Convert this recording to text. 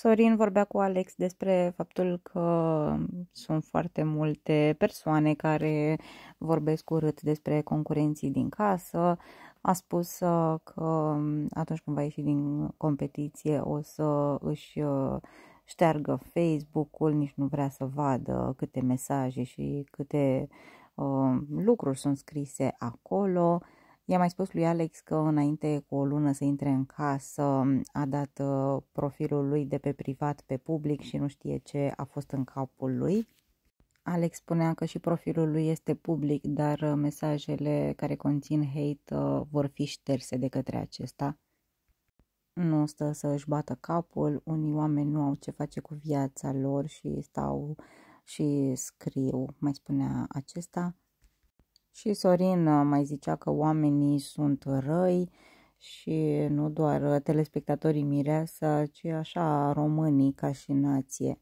Sorin vorbea cu Alex despre faptul că sunt foarte multe persoane care vorbesc urât despre concurenții din casă. A spus uh, că um, atunci când va ieși din competiție o să își uh, șteargă Facebook-ul, nici nu vrea să vadă câte mesaje și câte uh, lucruri sunt scrise acolo. Uh, I-a mai spus lui Alex că înainte cu o lună să intre în casă a dat uh, profilul lui de pe privat pe public și nu știe ce a fost în capul lui. Alex spunea că și profilul lui este public, dar uh, mesajele care conțin hate uh, vor fi șterse de către acesta. Nu stă să își bată capul, unii oameni nu au ce face cu viața lor și stau și scriu, mai spunea acesta. Și Sorin uh, mai zicea că oamenii sunt răi și nu doar uh, telespectatorii mireasa, ci așa românii ca și nație.